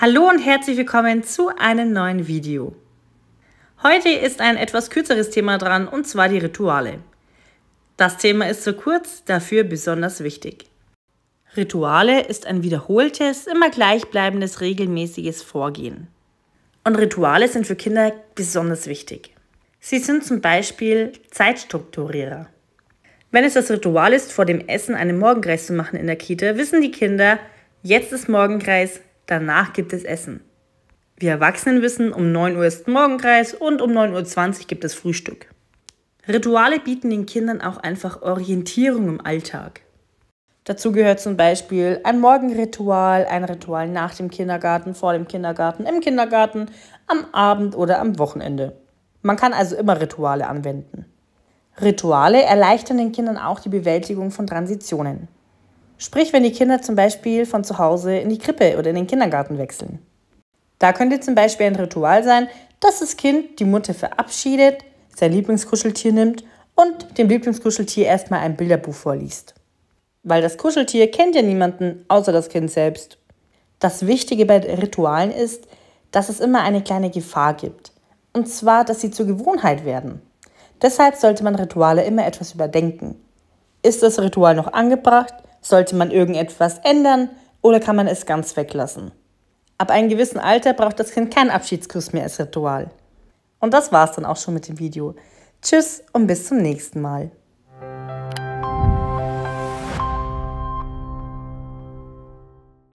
Hallo und herzlich willkommen zu einem neuen Video. Heute ist ein etwas kürzeres Thema dran und zwar die Rituale. Das Thema ist so kurz, dafür besonders wichtig. Rituale ist ein wiederholtes, immer gleichbleibendes, regelmäßiges Vorgehen. Und Rituale sind für Kinder besonders wichtig. Sie sind zum Beispiel Zeitstrukturierer. Wenn es das Ritual ist, vor dem Essen einen Morgenkreis zu machen in der Kita, wissen die Kinder, jetzt ist Morgenkreis, Danach gibt es Essen. Wir Erwachsenen wissen, um 9 Uhr ist Morgenkreis und um 9.20 Uhr gibt es Frühstück. Rituale bieten den Kindern auch einfach Orientierung im Alltag. Dazu gehört zum Beispiel ein Morgenritual, ein Ritual nach dem Kindergarten, vor dem Kindergarten, im Kindergarten, am Abend oder am Wochenende. Man kann also immer Rituale anwenden. Rituale erleichtern den Kindern auch die Bewältigung von Transitionen. Sprich, wenn die Kinder zum Beispiel von zu Hause in die Krippe oder in den Kindergarten wechseln. Da könnte zum Beispiel ein Ritual sein, dass das Kind die Mutter verabschiedet, sein Lieblingskuscheltier nimmt und dem Lieblingskuscheltier erstmal ein Bilderbuch vorliest. Weil das Kuscheltier kennt ja niemanden außer das Kind selbst. Das Wichtige bei Ritualen ist, dass es immer eine kleine Gefahr gibt. Und zwar, dass sie zur Gewohnheit werden. Deshalb sollte man Rituale immer etwas überdenken. Ist das Ritual noch angebracht? Sollte man irgendetwas ändern oder kann man es ganz weglassen? Ab einem gewissen Alter braucht das Kind keinen Abschiedskuss mehr als Ritual. Und das war's dann auch schon mit dem Video. Tschüss und bis zum nächsten Mal.